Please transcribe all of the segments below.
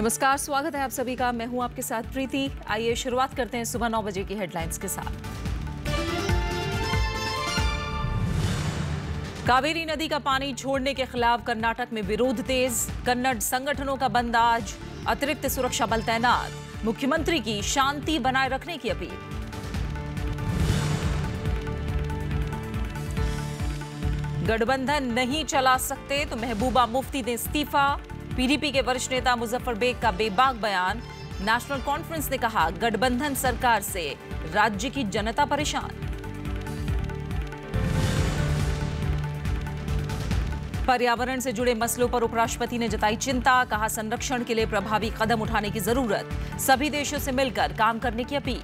नमस्कार स्वागत है आप सभी का मैं हूं आपके साथ प्रीति आइए शुरुआत करते हैं सुबह नौ बजे की हेडलाइंस के साथ कावेरी नदी का पानी छोड़ने के खिलाफ कर्नाटक में विरोध तेज कन्नड़ संगठनों का बंद आज अतिरिक्त सुरक्षा बल तैनात मुख्यमंत्री की शांति बनाए रखने की अपील गठबंधन नहीं चला सकते तो महबूबा मुफ्ती ने इस्तीफा पीडीपी के वरिष्ठ नेता मुजफ्फर बेग का बेबाक बयान नेशनल कॉन्फ्रेंस ने कहा गठबंधन सरकार से राज्य की जनता परेशान पर्यावरण से जुड़े मसलों पर उपराष्ट्रपति ने जताई चिंता कहा संरक्षण के लिए प्रभावी कदम उठाने की जरूरत सभी देशों से मिलकर काम करने की अपील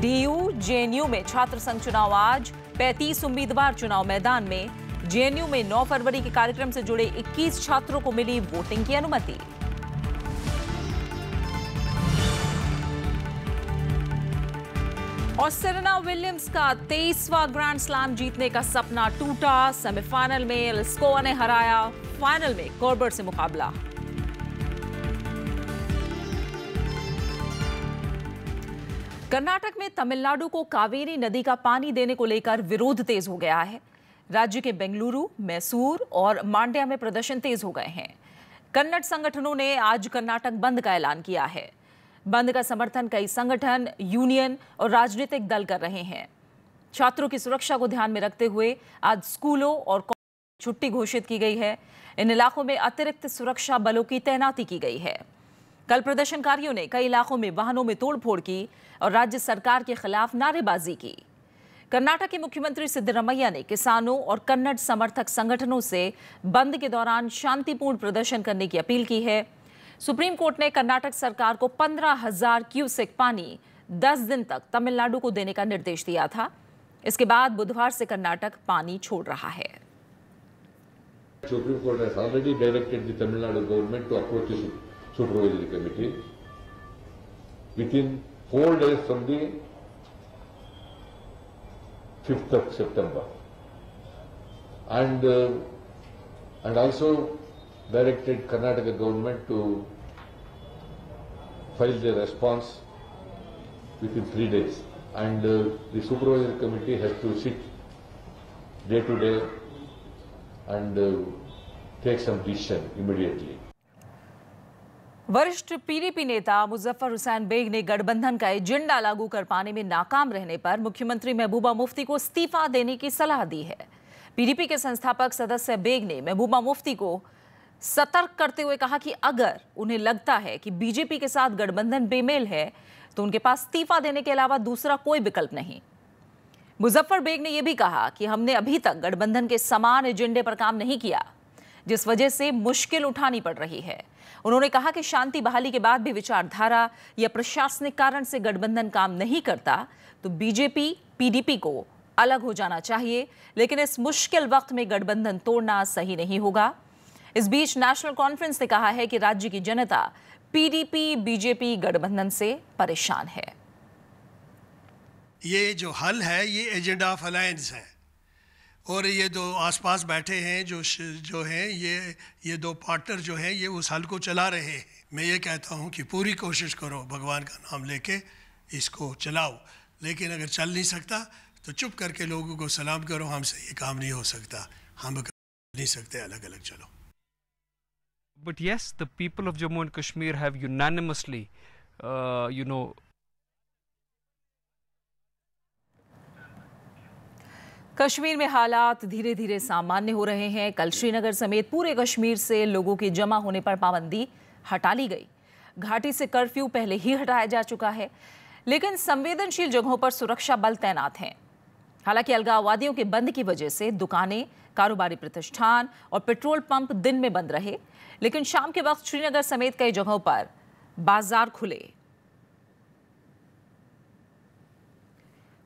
डीयू जेएनयू में छात्र संघ चुनाव आज 35 उम्मीदवार चुनाव मैदान में जेएनयू में 9 फरवरी के कार्यक्रम से जुड़े 21 छात्रों को मिली वोटिंग की अनुमति और सेरेना विलियम्स का तेईसवा ग्रैंड स्लैम जीतने का सपना टूटा सेमीफाइनल में एलिस्कोवा ने हराया फाइनल में कॉर्बर्ट से मुकाबला कर्नाटक में तमिलनाडु को कावेरी नदी का पानी देने को लेकर विरोध तेज हो गया है राज्य के बेंगलुरु मैसूर और मांड्या में प्रदर्शन तेज हो गए हैं कन्नड़ संगठनों ने आज कर्नाटक बंद का ऐलान किया है बंद का समर्थन कई संगठन यूनियन और राजनीतिक दल कर रहे हैं छात्रों की सुरक्षा को ध्यान में रखते हुए आज स्कूलों और छुट्टी घोषित की गई है इन इलाकों में अतिरिक्त सुरक्षा बलों की तैनाती की गई है कल प्रदर्शनकारियों ने कई इलाकों में वाहनों में तोड़फोड़ की और राज्य सरकार के खिलाफ नारेबाजी की कर्नाटक के मुख्यमंत्री सिद्धरमैया ने किसानों और कन्नड़ समर्थक संगठनों से बंद के दौरान शांतिपूर्ण प्रदर्शन करने की अपील की है सुप्रीम कोर्ट ने कर्नाटक सरकार को पंद्रह हजार क्यूसेक पानी दस दिन तक तमिलनाडु को देने का निर्देश दिया था इसके बाद बुधवार से कर्नाटक पानी छोड़ रहा है supreme court has already directed the Tamil Nadu supervisory committee. Within four days from the 5th of September. And, uh, and also directed Karnataka government to file their response within three days. And uh, the supervisory committee has to sit day to day and uh, take some decision immediately. वरिष्ठ PDP नेता Muzaffar Hussain bag ने गठबंधन का agenda लागू कर पाने में नाकाम रहने पर मुख्यमंत्री महबूबा मुफ्ती को इस्तीफा देने की सलाह दी है पीडीपी के संस्थापक सदस्य बेग ने महबूबा मुफ्ती को सतर्क करते हुए कहा कि अगर उन्हें लगता है कि बीजेपी के साथ गठबंधन बेमेल है तो उनके पास इस्तीफा देने के अलावा दूसरा कोई विकल्प नहीं मुजफ्फर बेग ने यह भी कहा कि हमने अभी तक गठबंधन के समान एजेंडे पर काम नहीं किया जिस वजह से मुश्किल उठानी पड़ रही है उन्होंने कहा कि शांति बहाली के बाद भी विचारधारा या प्रशासनिक कारण से गठबंधन काम नहीं करता तो बीजेपी पीडीपी को अलग हो जाना चाहिए लेकिन इस मुश्किल वक्त में गठबंधन तोड़ना सही नहीं होगा इस बीच नेशनल कॉन्फ्रेंस ने कहा है कि राज्य की जनता पीडीपी बीजेपी गठबंधन से परेशान है ये जो हल है ये एजेंडा ऑफ अलायंस है और ये जो आसपास बैठे हैं जो जो हैं ये ये दो पार्टनर जो हैं ये उस हल को चला रहे हैं मैं ये कहता हूँ कि पूरी कोशिश करो भगवान का नाम लेके इसको चलाओ लेकिन अगर चल नहीं सकता तो चुप करके लोगों को सलाम करो हमसे ये काम नहीं हो सकता हम नहीं सकते अलग अलग चलो but yes the people of Jammu and Kashmir have unanimously you know Kashmir में हालात धीरे धीरे सामान्य हो रहे हैं कल श्रीनगर समेत पूरे कश्मीर से लोगों के जमा होने पर पाबंदी हटा ली गई घाटी से कर्फ्यू पहले ही हटाया जा चुका है लेकिन संवेदनशील जगहों पर सुरक्षा बल तैनात हैं हालांकि अलगाववादियों के बंद की वजह से दुकानें कारोबारी प्रतिष्ठान और पेट्रोल पंप दिन में बंद रहे लेकिन शाम के वक्त श्रीनगर समेत कई जगहों पर बाजार खुले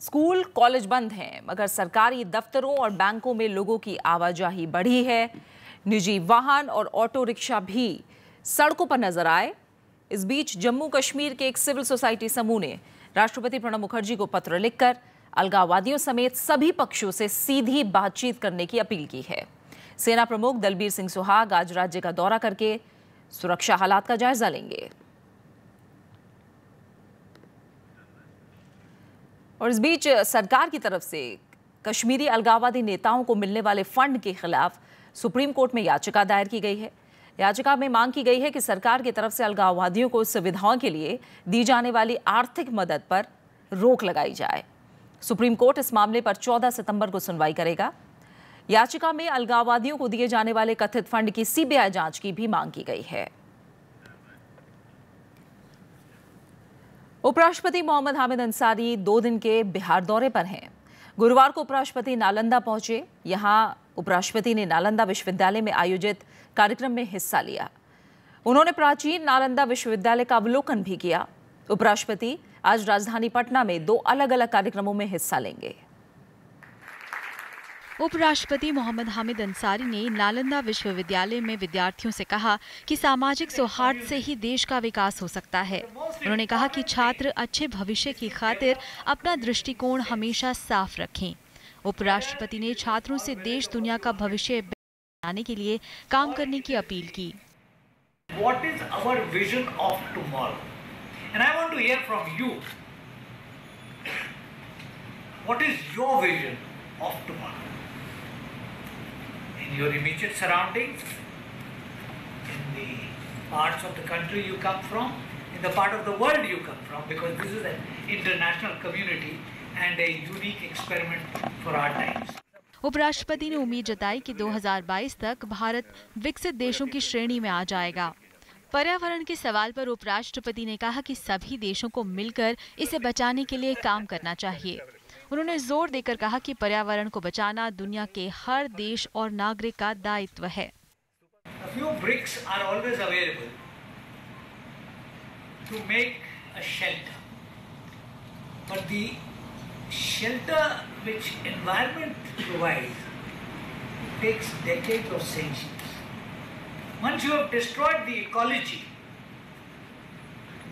स्कूल कॉलेज बंद हैं मगर सरकारी दफ्तरों और बैंकों में लोगों की आवाजाही बढ़ी है निजी वाहन और ऑटो रिक्शा भी सड़कों पर नजर आए इस बीच जम्मू कश्मीर के एक सिविल सोसाइटी समूह ने राष्ट्रपति प्रणब मुखर्जी को पत्र लिखकर अलगाववादियों समेत सभी पक्षों से सीधी बातचीत करने की अपील की है सेना प्रमुख दलबीर सिंह सुहाग आज राज्य का दौरा करके सुरक्षा हालात का जायजा लेंगे और इस बीच सरकार की तरफ से कश्मीरी अलगाववादी नेताओं को मिलने वाले फंड के खिलाफ सुप्रीम कोर्ट में याचिका दायर की गई है याचिका में मांग की गई है कि सरकार की तरफ से अलगाववादियों को सुविधाओं के लिए दी जाने वाली आर्थिक मदद पर रोक लगाई जाए सुप्रीम कोर्ट इस मामले पर 14 सितंबर को सुनवाई करेगा याचिका में अलगाववादियों को दिए जाने वाले कथित फंड की सीबीआई जांच की भी मांग की गई है उपराष्ट्रपति मोहम्मद हामिद अंसारी दो दिन के बिहार दौरे पर हैं गुरुवार को उपराष्ट्रपति नालंदा पहुंचे यहां उपराष्ट्रपति ने नालंदा विश्वविद्यालय में आयोजित कार्यक्रम में हिस्सा लिया उन्होंने प्राचीन नालंदा विश्वविद्यालय का अवलोकन भी किया उपराष्ट्रपति आज राजधानी पटना में दो अलग अलग कार्यक्रमों में हिस्सा लेंगे उपराष्ट्रपति मोहम्मद हामिद अंसारी ने नालंदा विश्वविद्यालय में विद्यार्थियों से कहा कि सामाजिक सौहार्द से ही देश का विकास हो सकता है उन्होंने कहा कि छात्र अच्छे भविष्य की खातिर अपना दृष्टिकोण हमेशा साफ रखें उपराष्ट्रपति ने छात्रों से देश दुनिया का भविष्य बनाने के लिए काम करने की अपील की of tomorrow? in your immediate surroundings, in the parts of the country you come from, in the part of the world you come from, because this is an international community and a unique experiment for our times. उपराष्ट्रपति ने उम्मीद जताई कि 2022 तक भारत विकसित देशों की श्रेणी में आ जाएगा पर्यावरण के सवाल पर उपराष्ट्रपति ने कहा कि सभी देशों को मिलकर इसे बचाने के लिए काम करना चाहिए उन्होंने जोर देकर कहा कि पर्यावरण को बचाना दुनिया के हर देश और नागरिक का दायित्व है But the shelter which environment provides takes decades or centuries. Once you have destroyed the ecology,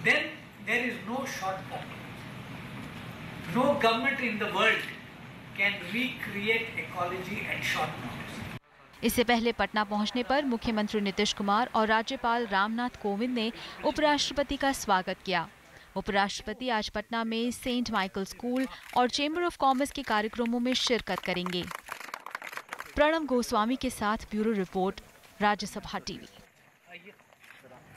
then there is no shortcut. No government in the world can recreate ecology at short notice. इससे पहले पटना पहुंचने पर मुख्यमंत्री नीतीश कुमार और राज्यपाल रामनाथ कोविंद ने उपराष्ट्रपति का स्वागत किया उपराष्ट्रपति आज पटना में सेंट माइकल स्कूल और चेंबर ऑफ कॉमर्स के कार्यक्रमों में शिरकत करेंगे प्रणब गोस्वामी के साथ ब्यूरो रिपोर्ट राज्यसभा टीवी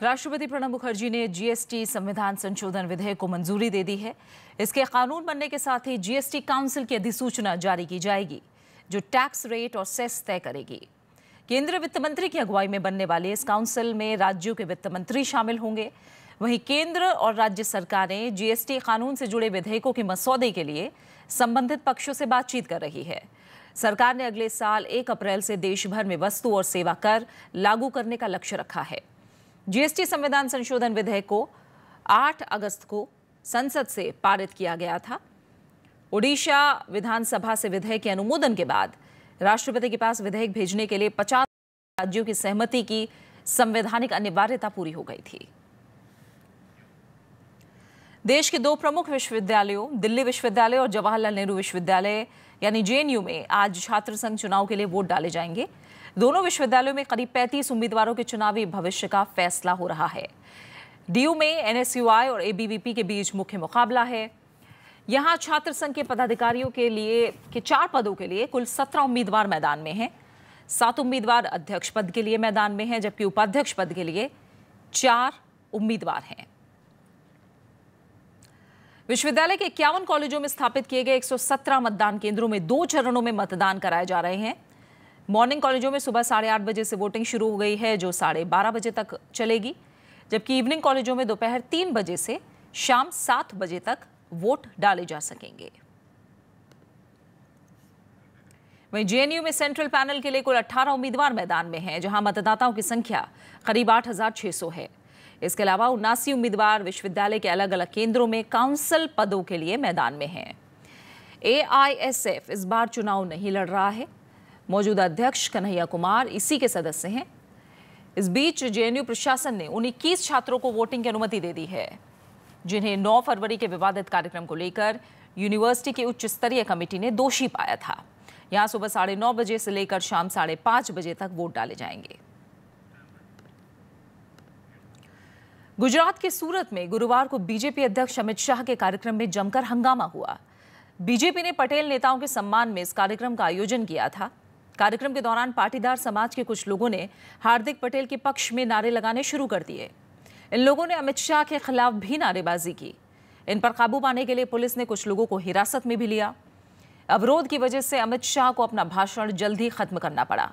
राष्ट्रपति प्रणब मुखर्जी ने जीएसटी संविधान संशोधन विधेयक को मंजूरी दे दी है इसके कानून बनने के साथ ही जीएसटी काउंसिल की अधिसूचना जारी की जाएगी जो टैक्स रेट और सेस तय करेगी केंद्रीय वित्त मंत्री की अगुवाई में बनने वाले इस काउंसिल में राज्यों के वित्त मंत्री शामिल होंगे वहीं केंद्र और राज्य सरकारें जीएसटी कानून से जुड़े विधेयकों के मसौदे के लिए संबंधित पक्षों से बातचीत कर रही है सरकार ने अगले साल एक अप्रैल से देश भर में वस्तु और सेवा कर लागू करने का लक्ष्य रखा है जीएसटी संविधान संशोधन विधेयक को 8 अगस्त को संसद से पारित किया गया था ओडिशा विधानसभा से विधेयक के अनुमोदन के बाद राष्ट्रपति के पास विधेयक भेजने के लिए पचास राज्यों की सहमति की संवैधानिक अनिवार्यता पूरी हो गई थी देश के दो प्रमुख विश्वविद्यालयों दिल्ली विश्वविद्यालय और जवाहरलाल नेहरू विश्वविद्यालय यानी जेएनयू में आज छात्र संघ चुनाव के लिए वोट डाले जाएंगे दोनों विश्वविद्यालयों में करीब 35 उम्मीदवारों के चुनावी भविष्य का फैसला हो रहा है डीयू में एनएसयूआई और एबीवीपी के बीच मुख्य मुकाबला है यहाँ छात्र संघ के पदाधिकारियों के लिए के चार पदों के लिए कुल सत्रह उम्मीदवार मैदान में हैं सात उम्मीदवार अध्यक्ष पद के लिए मैदान में हैं जबकि उपाध्यक्ष पद के लिए चार उम्मीदवार हैं विश्वविद्यालय के इक्यावन कॉलेजों में स्थापित किए गए 117 मतदान केंद्रों में दो चरणों में मतदान कराए जा रहे हैं मॉर्निंग कॉलेजों में सुबह साढ़े आठ बजे से वोटिंग शुरू हो गई है जो साढ़े बारह बजे तक चलेगी जबकि इवनिंग कॉलेजों में दोपहर तीन बजे से शाम सात बजे तक वोट डाले जा सकेंगे वहीं जेएनयू में सेंट्रल पैनल के लिए कुल 18 उम्मीदवार मैदान में हैं जहां मतदाताओं की संख्या करीब 8,600 है इसके अलावा उन्नासी उम्मीदवार विश्वविद्यालय के अलग अलग केंद्रों में काउंसिल पदों के लिए मैदान में हैं एआईएसएफ इस बार चुनाव नहीं लड़ रहा है मौजूदा अध्यक्ष कन्हैया कुमार इसी के सदस्य हैं इस बीच जेएनयू प्रशासन ने उन इक्कीस छात्रों को वोटिंग की अनुमति दे दी है जिन्हें 9 फरवरी के विवादित कार्यक्रम को लेकर यूनिवर्सिटी की उच्च स्तरीय कमेटी ने दोषी पाया था यहां सुबह साढ़े नौ बजे से लेकर शाम साढ़े पांच बजे तक वोट डाले जाएंगे गुजरात के सूरत में गुरुवार को बीजेपी अध्यक्ष अमित शाह के कार्यक्रम में जमकर हंगामा हुआ बीजेपी ने पटेल नेताओं के सम्मान में इस कार्यक्रम का आयोजन किया था कार्यक्रम के दौरान पाटीदार समाज के कुछ लोगों ने हार्दिक पटेल के पक्ष में नारे लगाने शुरू कर दिए इन लोगों ने अमित शाह के खिलाफ भी नारेबाजी की इन पर काबू पाने के लिए पुलिस ने कुछ लोगों को हिरासत में भी लिया अवरोध की वजह से अमित शाह को अपना भाषण जल्द ही खत्म करना पड़ा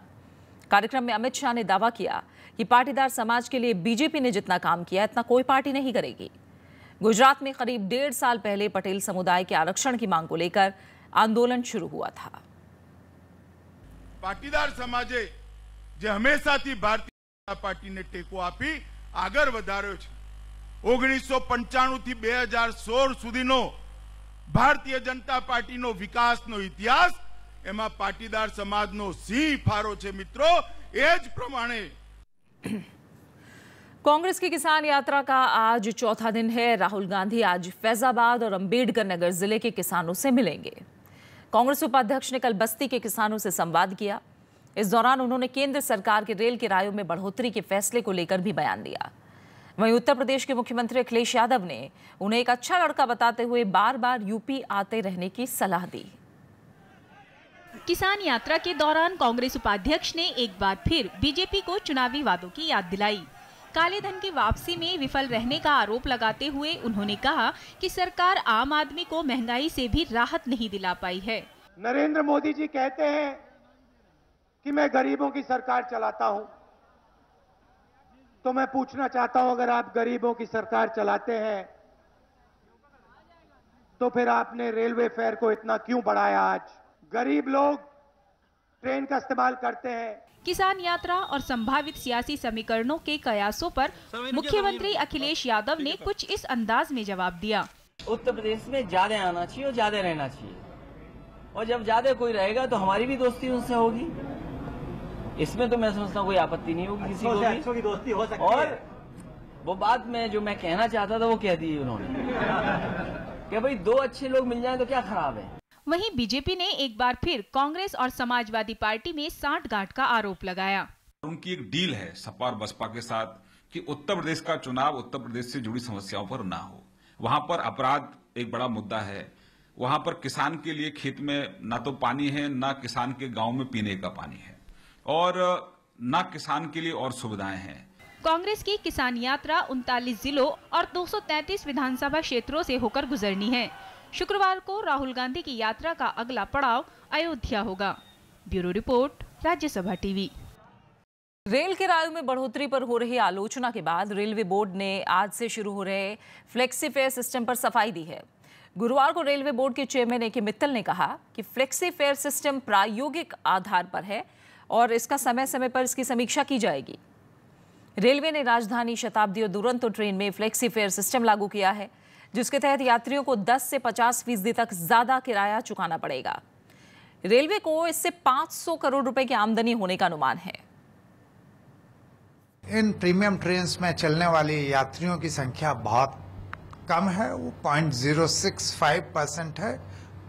कार्यक्रम में अमित शाह ने दावा किया कि पाटीदार समाज के लिए बीजेपी ने जितना काम किया इतना कोई पार्टी नहीं करेगी गुजरात में करीब डेढ़ साल पहले पटेल समुदाय के आरक्षण की मांग को लेकर आंदोलन शुरू हुआ था पार्टीदार समाज जे हमेशा थी भारतीय जनता पार्टी ने टेको आपी आगे વધાર્યો છે 1995 થી 2016 સુધીનો ભારતીય જનતા પાર્ટીનો વિકાસનો ઇતિહાસ એમાં પાર્ટીદાર સમાજનો સી ફારો છે મિત્રો એ જ પ્રમાણે કોંગ્રેસની કિસાન યાત્રા કા આજ ચોથા દિન હે રાહુલ ગાંધી આજ ફૈઝાબાદ ઓર અંબેડકરનગર જિલ્લા કે કિસાનો સે मिलेंगे कांग्रेस उपाध्यक्ष ने कल बस्ती के किसानों से संवाद किया इस दौरान उन्होंने केंद्र सरकार के रेल किरायों में बढ़ोतरी के फैसले को लेकर भी बयान दिया वहीं उत्तर प्रदेश के मुख्यमंत्री अखिलेश यादव ने उन्हें एक अच्छा लड़का बताते हुए बार बार यूपी आते रहने की सलाह दी किसान यात्रा के दौरान कांग्रेस उपाध्यक्ष ने एक बार फिर बीजेपी को चुनावी वादों की याद दिलाई काले धन की वापसी में विफल रहने का आरोप लगाते हुए उन्होंने कहा कि सरकार आम आदमी को महंगाई से भी राहत नहीं दिला पाई है नरेंद्र मोदी जी कहते हैं कि मैं गरीबों की सरकार चलाता हूं तो मैं पूछना चाहता हूं अगर आप गरीबों की सरकार चलाते हैं तो फिर आपने रेलवे फेयर को इतना क्यों बढ़ाया आज गरीब लोग ट्रेन का इस्तेमाल करते हैं किसान यात्रा और संभावित सियासी समीकरणों के कयासों पर मुख्यमंत्री अखिलेश यादव ने कुछ इस अंदाज में जवाब दिया उत्तर प्रदेश में ज्यादा आना चाहिए और ज्यादा रहना चाहिए और जब ज्यादा कोई रहेगा तो हमारी भी दोस्ती उनसे होगी इसमें तो मैं समझता हूँ कोई आपत्ति नहीं होगी किसी को अच्छा, भी दोस्ती हो सकती और वो बात में जो मैं कहना चाहता था वो कह दी उन्होंने कि भाई दो अच्छे लोग मिल जाए तो क्या खराब है वहीं बीजेपी ने एक बार फिर कांग्रेस और समाजवादी पार्टी में साठगांठ का आरोप लगाया उनकी एक डील है सपा और बसपा के साथ कि उत्तर प्रदेश का चुनाव उत्तर प्रदेश से जुड़ी समस्याओं पर ना हो वहां पर अपराध एक बड़ा मुद्दा है वहां पर किसान के लिए खेत में ना तो पानी है ना किसान के गांव में पीने का पानी है और ना किसान के लिए और सुविधाएं हैं कांग्रेस की किसान यात्रा उनतालीस जिलों और 233 विधानसभा क्षेत्रों से होकर गुजरनी है शुक्रवार को राहुल गांधी की यात्रा का अगला पड़ाव अयोध्या होगा bureau report Rajya Sabha TV rail किरायों में बढ़ोतरी पर हो रही आलोचना के बाद रेलवे बोर्ड ने आज से शुरू हो रहे फ्लेक्सी फेयर सिस्टम पर सफाई दी है गुरुवार को रेलवे बोर्ड के चेयरमैन ए के मित्तल ने कहा कि फ्लेक्सी फेयर सिस्टम प्रायोगिक आधार पर है और इसका समय समय पर इसकी समीक्षा की जाएगी रेलवे ने राजधानी शताब्दी और दुरंतो ट्रेन में फ्लेक्सी फेयर सिस्टम लागू किया है जिसके तहत यात्रियों को 10 से 50 फीसदी तक ज़्यादा किराया चुकाना पड़ेगा रेलवे को इससे 500 करोड़ रुपए की आमदनी होने का अनुमान है इन प्रीमियम ट्रेन में चलने वाली यात्रियों की संख्या बहुत कम है वो point zero six five percent है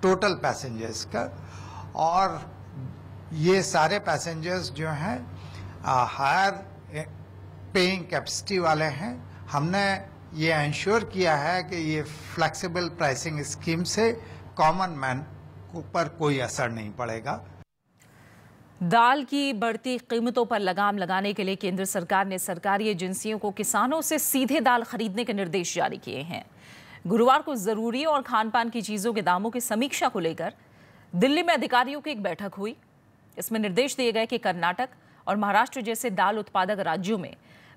टोटल पैसेंजर्स का और ये सारे पैसेंजर्स जो हैं हायर पेइंग कैपेसिटी वाले हैं हमने ये इंश्योर किया है कि ये फ्लेक्सिबल प्राइसिंग स्कीम से कॉमन मैन पर कोई असर नहीं पड़ेगा दाल की बढ़ती कीमतों पर लगाम लगाने के लिए केंद्र सरकार ने सरकारी एजेंसियों को किसानों से सीधे दाल खरीदने के निर्देश जारी किए हैं गुरुवार को ज़रूरी और खान पान की चीज़ों के दामों की समीक्षा को लेकर दिल्ली में अधिकारियों की एक बैठक हुई इसमें निर्देश दिए गए कि कर्नाटक और महाराष्ट्र जैसे दाल उत्पादक राज्यों में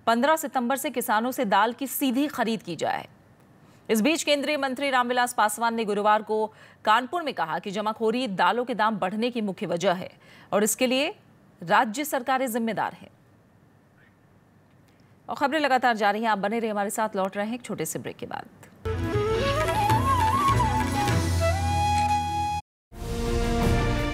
15 सितंबर से किसानों से दाल की सीधी खरीद की जाए इस बीच केंद्रीय मंत्री रामविलास पासवान ने गुरुवार को कानपुर में कहा कि जमाखोरी दालों के दाम बढ़ने की मुख्य वजह है और इसके लिए राज्य सरकारें जिम्मेदार हैं और खबरें लगातार जारी हैं आप बने रहे हमारे साथ लौट रहे हैं एक छोटे से ब्रेक के बाद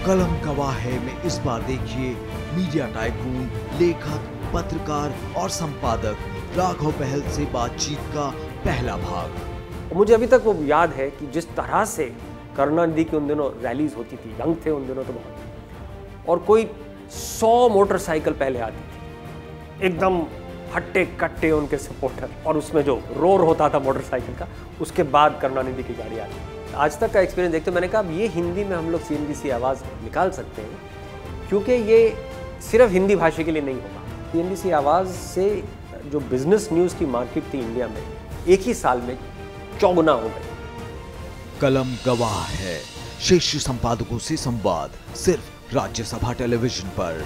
कलम गवाह है में इस बार देखिए मीडिया टाइकून लेखक पत्रकार और संपादक राघव पहल से बातचीत का पहला भाग मुझे अभी तक वो याद है कि जिस तरह से करुणानिधि की उन दिनों रैलीज होती थी यंग थे उन दिनों तो बहुत और कोई सौ मोटरसाइकिल पहले आती थी एकदम हट्टे कट्टे उनके सपोर्टर और उसमें जो रोर होता था मोटरसाइकिल का उसके बाद करुणानिधि की गाड़ी आती आज तक का एक्सपीरियंस देखते मैंने कहा अब ये हिंदी में हम लोग सी आवाज़ निकाल सकते हैं क्योंकि ये सिर्फ हिंदी भाषा के लिए नहीं होगा पीएनबीसी आवाज़ से जो बिजनेस न्यूज़ की मार्केट थी इंडिया में एक ही साल में चौगुना हो गई कलम गवाह है शीर्ष संपादकों से संवाद सिर्फ राज्यसभा टेलीविजन पर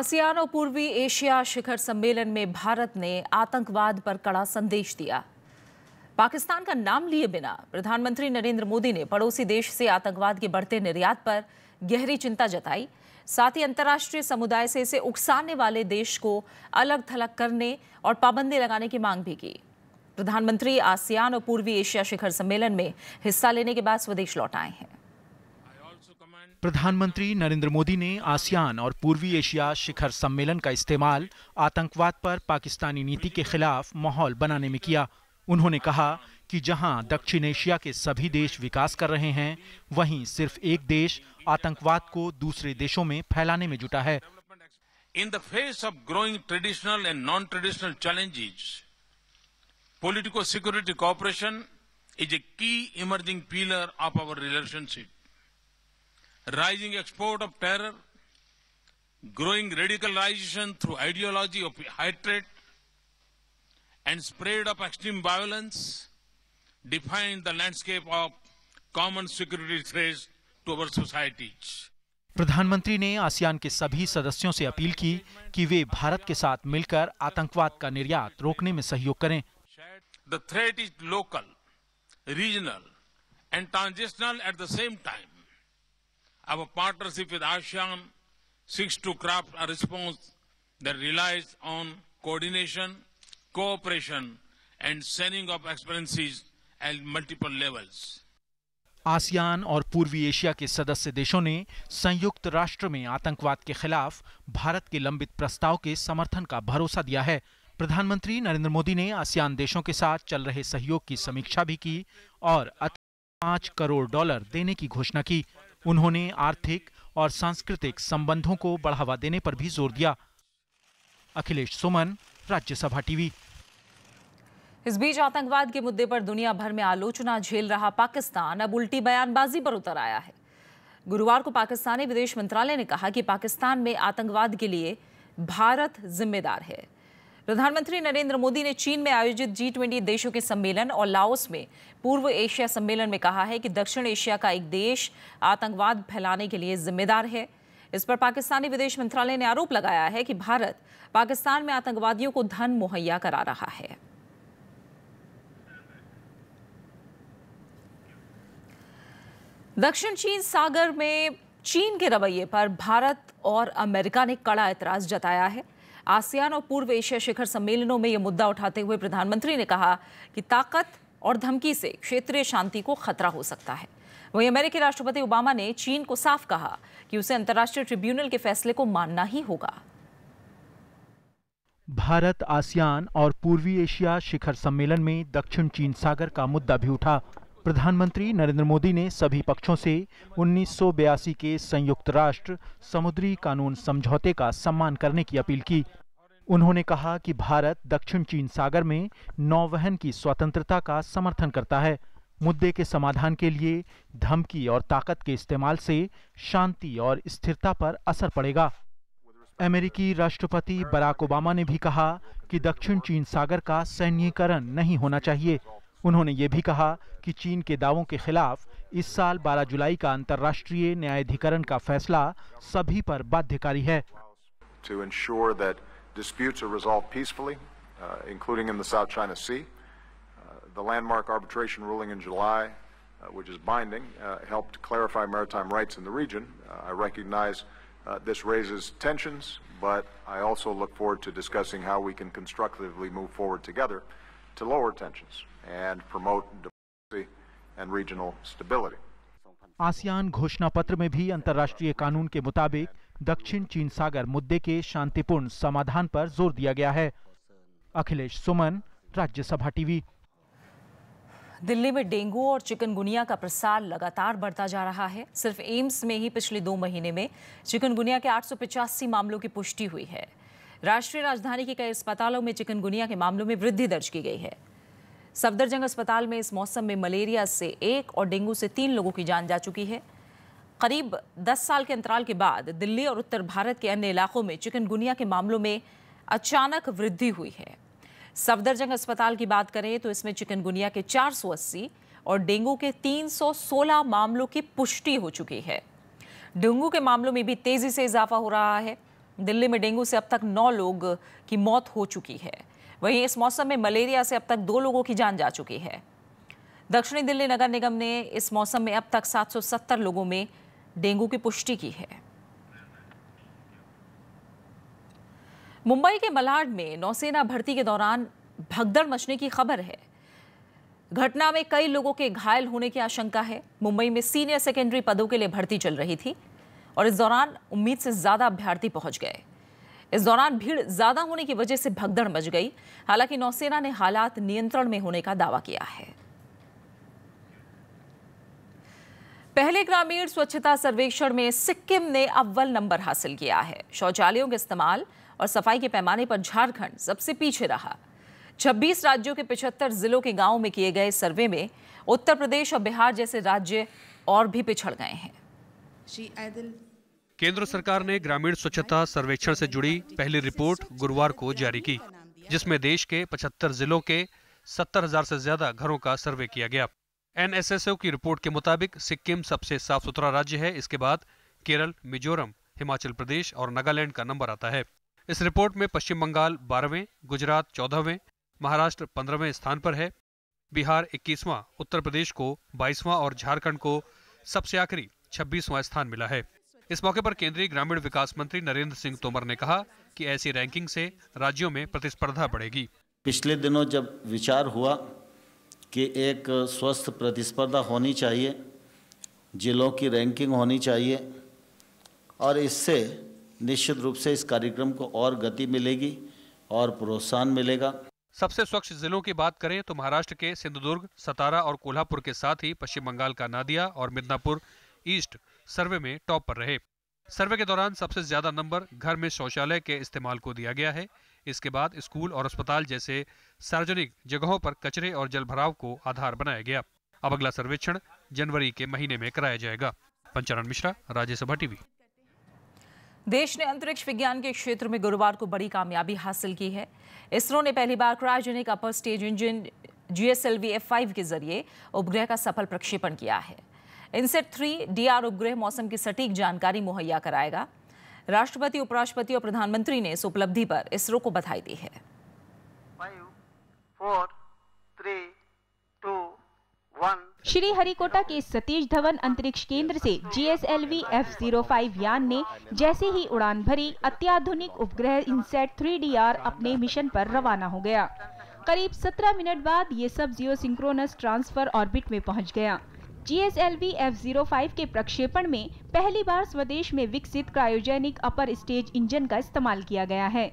आसियान और पूर्वी एशिया शिखर सम्मेलन में भारत ने आतंकवाद पर कड़ा संदेश दिया पाकिस्तान का नाम लिए बिना प्रधानमंत्री नरेंद्र मोदी ने पड़ोसी देश से आतंकवाद के बढ़ते निर्यात पर गहरी चिंता जताई साथ ही अंतर्राष्ट्रीय समुदाय से इसे उकसाने वाले देश को अलग थलग करने और पाबंदी लगाने की मांग भी की प्रधानमंत्री आसियान और पूर्वी एशिया शिखर सम्मेलन में हिस्सा लेने के बाद स्वदेश लौट आए हैं प्रधानमंत्री नरेंद्र मोदी ने आसियान और पूर्वी एशिया शिखर सम्मेलन का इस्तेमाल आतंकवाद पर पाकिस्तानी नीति के खिलाफ माहौल बनाने में किया उन्होंने कहा कि जहां दक्षिण एशिया के सभी देश विकास कर रहे हैं वहीं सिर्फ एक देश आतंकवाद को दूसरे देशों में फैलाने में जुटा है in the face of growing traditional and non traditional challenges political security cooperation is a key emerging pillar of our relationship rising export of terror growing radicalisation through ideology of hatred and spread of extreme violence define the landscape of common security threats to our societies प्रधानमंत्री ने ASEAN के सभी सदस्यों से appeal की कि वे भारत के साथ मिलकर आतंकवाद का निर्यात रोकने में सहयोग करें the threat is local regional and transnational at the same time our partnership with ASEAN seeks to craft response the relies on coordination cooperation and sharing of experiences at multiple levels. ASEAN और पूर्वी Asia के सदस्य देशों ने संयुक्त राष्ट्र में आतंकवाद के खिलाफ भारत के लंबित प्रस्ताव के समर्थन का भरोसा दिया है प्रधानमंत्री नरेंद्र मोदी ने आसियान देशों के साथ चल रहे सहयोग की समीक्षा भी की और पांच करोड़ डॉलर देने की घोषणा की उन्होंने आर्थिक और सांस्कृतिक संबंधों को बढ़ावा देने पर भी जोर दिया अखिलेश सुमन राज्यसभा टीवी इस बीच आतंकवाद के मुद्दे पर दुनिया भर में आलोचना झेल रहा पाकिस्तान अब उल्टी बयानबाजी पर उतर आया है गुरुवार को पाकिस्तानी विदेश मंत्रालय ने कहा कि पाकिस्तान में आतंकवाद के लिए भारत जिम्मेदार है प्रधानमंत्री नरेंद्र मोदी ने चीन में आयोजित जी ट्वेंटी देशों के सम्मेलन और लाओस में पूर्व एशिया सम्मेलन में कहा है कि दक्षिण एशिया का एक देश आतंकवाद फैलाने के लिए जिम्मेदार है इस पर पाकिस्तानी विदेश मंत्रालय ने आरोप लगाया है कि भारत पाकिस्तान में आतंकवादियों को धन मुहैया करा रहा है दक्षिण चीन सागर में चीन के रवैये पर भारत और अमेरिका ने कड़ा एतराज जताया है आसियान और पूर्व एशिया शिखर सम्मेलनों में यह मुद्दा उठाते हुए प्रधानमंत्री ने कहा कि ताकत और धमकी से क्षेत्रीय शांति को खतरा हो सकता है वहीं अमेरिकी राष्ट्रपति ओबामा ने चीन को साफ कहा कि उसे अंतर्राष्ट्रीय ट्रिब्यूनल के फैसले को मानना ही होगा भारत आसियान और पूर्वी एशिया शिखर सम्मेलन में दक्षिण चीन सागर का मुद्दा भी उठा प्रधानमंत्री नरेंद्र मोदी ने सभी पक्षों से उन्नीस के संयुक्त राष्ट्र समुद्री कानून समझौते का सम्मान करने की अपील की उन्होंने कहा कि भारत दक्षिण चीन सागर में नौवहन की स्वतंत्रता का समर्थन करता है मुद्दे के समाधान के लिए धमकी और ताकत के इस्तेमाल से शांति और स्थिरता पर असर पड़ेगा अमेरिकी राष्ट्रपति बराक ओबामा ने भी कहा कि दक्षिण चीन सागर का सैन्यकरण नहीं होना चाहिए उन्होंने ये भी कहा कि चीन के दावों के खिलाफ इस साल 12 जुलाई का अंतर्राष्ट्रीय न्यायाधिकरण का फैसला सभी पर बाध्यकारी है to ensure that disputes are resolved peacefully, uh, including in the South China Sea. the landmark arbitration ruling in July, uh, which is binding, uh, helped clarify maritime rights in the region. Uh, I recognize this raises tensions, but I also look forward to discussing how we can constructively move forward together to lower tensions and promote democracy and regional stability. ASEAN घोषणा पत्र में भी अंतर्राष्ट्रीय कानून के मुताबिक दक्षिण चीन सागर मुद्दे के शांतिपूर्ण समाधान पर जोर दिया गया है अखिलेश सुमन राज्यसभा टीवी दिल्ली में डेंगू और चिकनगुनिया का प्रसार लगातार बढ़ता जा रहा है सिर्फ एम्स में ही पिछले दो महीने में चिकनगुनिया के आठ मामलों की पुष्टि हुई है राष्ट्रीय राजधानी के कई अस्पतालों में चिकनगुनिया के मामलों में वृद्धि दर्ज की गई है सफदरजंग अस्पताल में इस मौसम में मलेरिया से एक और डेंगू से तीन लोगों की जान जा चुकी है करीब 10 साल के अंतराल के बाद दिल्ली और उत्तर भारत के अन्य इलाकों में चिकनगुनिया के मामलों में अचानक वृद्धि हुई है सफदरजंग अस्पताल की बात करें तो इसमें चिकनगुनिया के 480 और डेंगू के 316 मामलों की पुष्टि हो चुकी है डेंगू के मामलों में भी तेज़ी से इजाफा हो रहा है दिल्ली में डेंगू से अब तक नौ लोग की मौत हो चुकी है वहीं इस मौसम में मलेरिया से अब तक दो लोगों की जान जा चुकी है दक्षिणी दिल्ली नगर निगम ने इस मौसम में अब तक 770 लोगों में डेंगू की पुष्टि की है मुंबई के मलाड में नौसेना भर्ती के दौरान भगदड़ मचने की खबर है घटना में कई लोगों के घायल होने की आशंका है मुंबई में सीनियर सेकेंडरी पदों के लिए भर्ती चल रही थी और इस दौरान उम्मीद से ज़्यादा अभ्यर्थी पहुंच गए इस दौरान भीड़ ज़्यादा होने की वजह से भगदड़ मच गई हालांकि नौसेना ने हालात नियंत्रण में होने का दावा किया है पहले ग्रामीण स्वच्छता सर्वेक्षण में सिक्किम ने अव्वल नंबर हासिल किया है शौचालयों के इस्तेमाल और सफाई के पैमाने पर झारखंड सबसे पीछे रहा 26 राज्यों के 75 जिलों के गांवों में किए गए सर्वे में उत्तर प्रदेश और बिहार जैसे राज्य और भी पिछड़ गए हैं केंद्र सरकार ने ग्रामीण स्वच्छता सर्वेक्षण से जुड़ी पहली रिपोर्ट गुरुवार को जारी की जिसमें देश के 75 जिलों के सत्तर हजार से ज्यादा घरों का सर्वे किया गया एन की रिपोर्ट के मुताबिक सिक्किम सबसे साफ सुथरा राज्य है इसके बाद केरल मिजोरम हिमाचल प्रदेश और नागालैंड का नंबर आता है इस रिपोर्ट में पश्चिम बंगाल बारहवें गुजरात चौदहवें महाराष्ट्र पंद्रहवें स्थान पर है बिहार इक्कीसवां उत्तर प्रदेश को बाईसवां और झारखंड को सबसे आखिरी छब्बीसवां स्थान मिला है इस मौके पर केंद्रीय ग्रामीण विकास मंत्री नरेंद्र सिंह तोमर ने कहा कि ऐसी रैंकिंग से राज्यों में प्रतिस्पर्धा बढ़ेगी पिछले दिनों जब विचार हुआ कि एक स्वस्थ प्रतिस्पर्धा होनी चाहिए जिलों की रैंकिंग होनी चाहिए और इससे निश्चित रूप से इस कार्यक्रम को और गति मिलेगी और प्रोत्साहन मिलेगा सबसे स्वच्छ जिलों की बात करें तो महाराष्ट्र के सिंधुदुर्ग सतारा और कोल्हापुर के साथ ही पश्चिम बंगाल का नादिया और मिदनापुर ईस्ट सर्वे में टॉप पर रहे सर्वे के दौरान सबसे ज्यादा नंबर घर में शौचालय के इस्तेमाल को दिया गया है इसके बाद स्कूल और अस्पताल जैसे सार्वजनिक जगहों पर कचरे और भराव को आधार बनाया गया अब अगला सर्वेक्षण जनवरी के महीने में कराया जाएगा पंचानंद मिश्रा राज्यसभा टीवी देश ने अंतरिक्ष विज्ञान के क्षेत्र में गुरुवार को बड़ी कामयाबी हासिल की है इसरो ने पहली बार cryogenic upper stage engine GSLV F five के जरिए उपग्रह का सफल प्रक्षेपण किया है इनसेट थ्री डी आर उपग्रह मौसम की सटीक जानकारी मुहैया कराएगा राष्ट्रपति उपराष्ट्रपति और प्रधानमंत्री ने इस उपलब्धि पर इसरो को बधाई दी है Five, four, three, two, one. Shri Harikota के सतीश धवन अंतरिक्ष केंद्र से जीएसएलवी एफ जीरो फाइव यान ने जैसे ही उड़ान भरी अत्याधुनिक उपग्रह इनसेट थ्री डी आर अपने मिशन पर रवाना हो गया करीब 17 मिनट बाद ये सब जियो सिंक्रोनस ट्रांसफर ऑर्बिट में पहुंच गया वी एफ जीरो फाइव के प्रक्षेपण में पहली बार स्वदेश में विकसित क्रायोजेनिक अपर स्टेज इंजन का इस्तेमाल किया गया है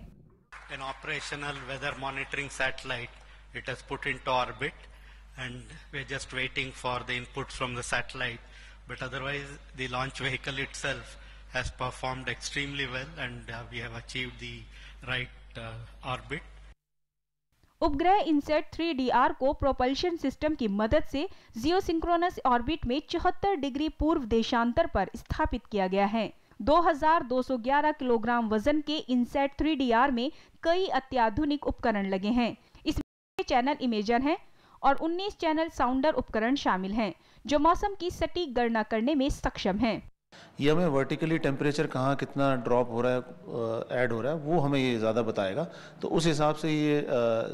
and we're just waiting for the input from the satellite. But otherwise, the launch vehicle itself has performed extremely well and uh, we have achieved the right uh, orbit. उपग्रह इंसेट 3DR को propulsion system की मदद से geosynchronous orbit में 74 degree पूर्व देशांतर पर स्थापित किया गया है 2211 किलोग्राम वजन के इंसेट 3DR में कई अत्याधुनिक उपकरण लगे हैं इसमें चैनल इमेजर है और 19 चैनल साउंडर उपकरण शामिल हैं जो मौसम की सटीक गणना करने में सक्षम हैं ये हमें वर्टिकली टेम्परेचर कहाँ कितना ड्रॉप हो रहा है ऐड हो रहा है वो हमें ये ज़्यादा बताएगा तो उस हिसाब से ये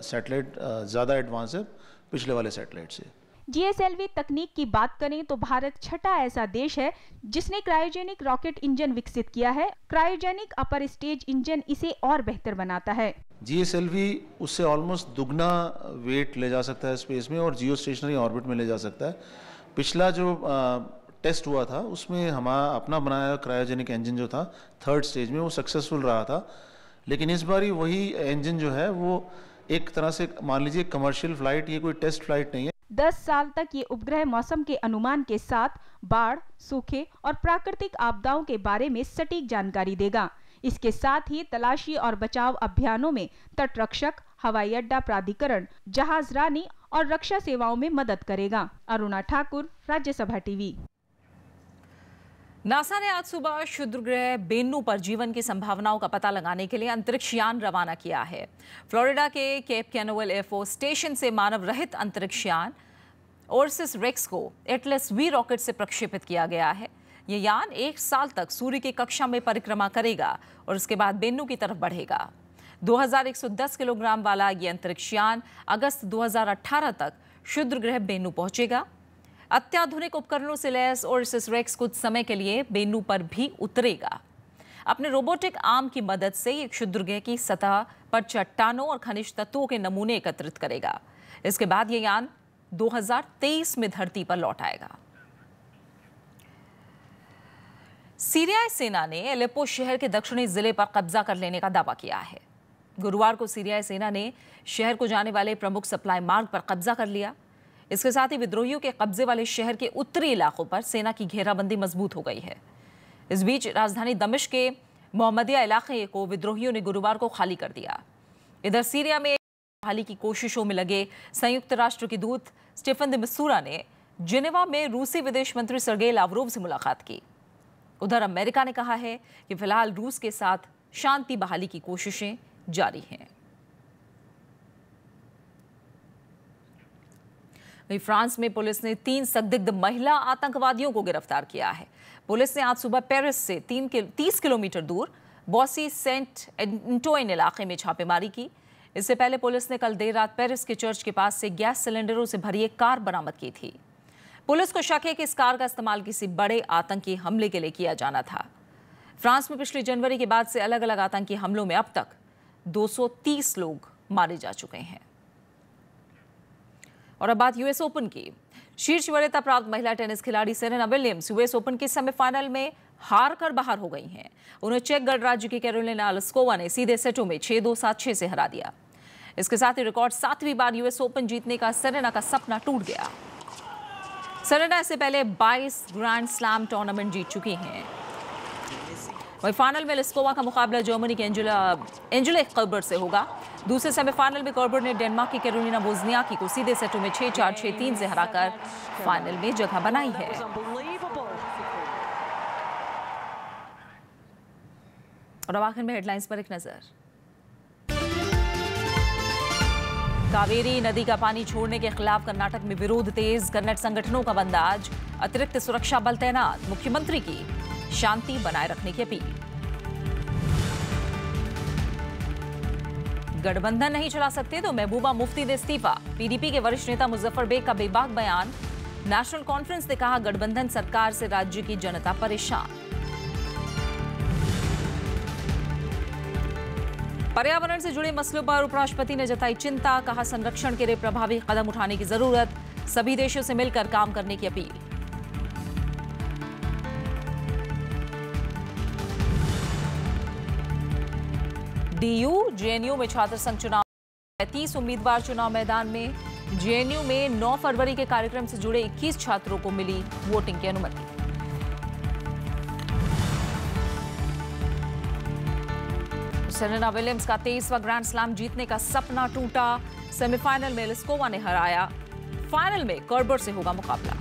सैटेलाइट ज़्यादा एडवांस है पिछले वाले सैटेलाइट से जीएसएलवी तकनीक की बात करें तो भारत छठा ऐसा देश है जिसने क्रायोजेनिक रॉकेट इंजन विकसित किया है क्रायोजेनिक अपर स्टेज इंजन इसे और बेहतर बनाता है जी उससे ऑलमोस्ट दुगना वेट ले जा सकता है स्पेस में और जियो स्टेशनरी ऑर्बिट में ले जा सकता है पिछला जो आ, टेस्ट हुआ था उसमें हमारा अपना बनाया क्रायोजेनिक इंजन जो था थर्ड स्टेज में वो सक्सेसफुल रहा था लेकिन इस बार वही इंजन जो है वो एक तरह से मान लीजिए कमर्शियल फ्लाइट ये कोई टेस्ट फ्लाइट नहीं है दस साल तक ये उपग्रह मौसम के अनुमान के साथ बाढ़ सूखे और प्राकृतिक आपदाओं के बारे में सटीक जानकारी देगा इसके साथ ही तलाशी और बचाव अभियानों में तटरक्षक हवाई अड्डा प्राधिकरण जहाज रानी और रक्षा सेवाओं में मदद करेगा अरुणा ठाकुर राज्यसभा टीवी नासा ने आज सुबह शुद्र ग्रह बेन्नू पर जीवन की संभावनाओं का पता लगाने के लिए अंतरिक्ष यान रवाना किया है फ्लोरिडा के केप कैनोवल एयरफोर्स स्टेशन से मानव रहित अंतरिक्ष यान ओरसिस रेक्स को एटलस वी रॉकेट से प्रक्षेपित किया गया है ये यान एक साल तक सूर्य की कक्षा में परिक्रमा करेगा और उसके बाद बेन्नू की तरफ बढ़ेगा 2110 किलोग्राम वाला ये अंतरिक्ष यान अगस्त 2018 तक क्षुद्र ग्रह बेनू पहुंचेगा अत्याधुनिक उपकरणों से लैस और सिसरेक्स कुछ समय के लिए बेनू पर भी उतरेगा अपने रोबोटिक आर्म की मदद से ये क्षुद्र ग्रह की सतह पर चट्टानों और खनिज तत्वों के नमूने एकत्रित करेगा इसके बाद ये यान 2023 में धरती पर लौट आएगा सीरियाई सेना ने एलेपो शहर के दक्षिणी जिले पर कब्जा कर लेने का दावा किया है गुरुवार को सीरियाई सेना ने शहर को जाने वाले प्रमुख सप्लाई मार्ग पर कब्जा कर लिया इसके साथ ही विद्रोहियों के कब्जे वाले शहर के उत्तरी इलाकों पर सेना की घेराबंदी मजबूत हो गई है इस बीच राजधानी दमिश के मोहम्मदिया इलाके को विद्रोहियों ने गुरुवार को खाली कर दिया इधर सीरिया में बहाली की कोशिशों में लगे संयुक्त राष्ट्र के दूत स्टीफन दिमसूरा ने जिनेवा में रूसी विदेश मंत्री सरगेल लावरोव से मुलाकात की उधर अमेरिका ने कहा है कि फिलहाल रूस के साथ शांति बहाली की कोशिशें जारी हैं वहीं फ्रांस में पुलिस ने तीन संदिग्ध महिला आतंकवादियों को गिरफ्तार किया है पुलिस ने आज सुबह पेरिस से तीन किल, तीस किलोमीटर दूर बॉसी सेंट एंटोइन इलाके में छापेमारी की इससे पहले पुलिस ने कल देर रात पेरिस के चर्च के पास से गैस सिलेंडरों से भरी एक कार बरामद की थी पुलिस को शक है कि इस कार का इस्तेमाल किसी बड़े आतंकी हमले के लिए किया जाना था फ्रांस में पिछली जनवरी के बाद से अलग अलग आतंकी हमलों में अब तक 230 लोग मारे जा चुके हैं और अब बात यूएस ओपन की शीर्ष वरीयता प्राप्त महिला टेनिस खिलाड़ी सेरेना विलियम्स यूएस ओपन के सेमीफाइनल में हार कर बाहर हो गई हैं उन्हें चेक गणराज्य राज्य की कैरोलिना अलस्कोवा ने सीधे सेटों में छह दो सात छह से हरा दिया इसके साथ ही रिकॉर्ड सातवीं बार यूएस ओपन जीतने का सेरेना का सपना टूट गया सरेना इससे पहले 22 ग्रैंड स्लैम टूर्नामेंट जीत चुकी हैं वही फाइनल में लिस्कोवा का मुकाबला जर्मनी के एंजुला एंजुले कर्बर से होगा दूसरे सेमीफाइनल में कर्बर ने डेनमार्क की कैरोलिना बोजनियाकी को सीधे सेटों में छः चार छः तीन से हराकर फाइनल में जगह बनाई है और आखिर में हेडलाइंस पर एक नज़र कावेरी नदी का पानी छोड़ने के खिलाफ कर्नाटक में विरोध तेज कन्नड़ संगठनों का बंद आज अतिरिक्त सुरक्षा बल तैनात मुख्यमंत्री की शांति बनाए रखने की अपील गठबंधन नहीं चला सकते तो महबूबा मुफ्ती ने इस्तीफा पीडीपी के वरिष्ठ नेता मुजफ्फर बेग का बेबाक बयान नेशनल कॉन्फ्रेंस ने कहा गठबंधन सरकार से राज्य की जनता परेशान पर्यावरण से जुड़े मसलों पर उपराष्ट्रपति ने जताई चिंता कहा संरक्षण के लिए प्रभावी कदम उठाने की जरूरत सभी देशों से मिलकर काम करने की अपील डीयू जेएनयू में छात्र संघ चुनाव पैंतीस उम्मीदवार चुनाव मैदान में जेएनयू में 9 फरवरी के कार्यक्रम से जुड़े 21 छात्रों को मिली वोटिंग की अनुमति सेरेना विलियम्स का तेईसवा ग्रैंड स्लैम जीतने का सपना टूटा सेमीफाइनल में लिस्कोवा ने हराया फाइनल में कर्बर से होगा मुकाबला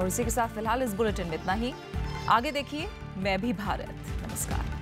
और इसी के साथ फिलहाल इस बुलेटिन में इतना ही आगे देखिए मैं भी भारत नमस्कार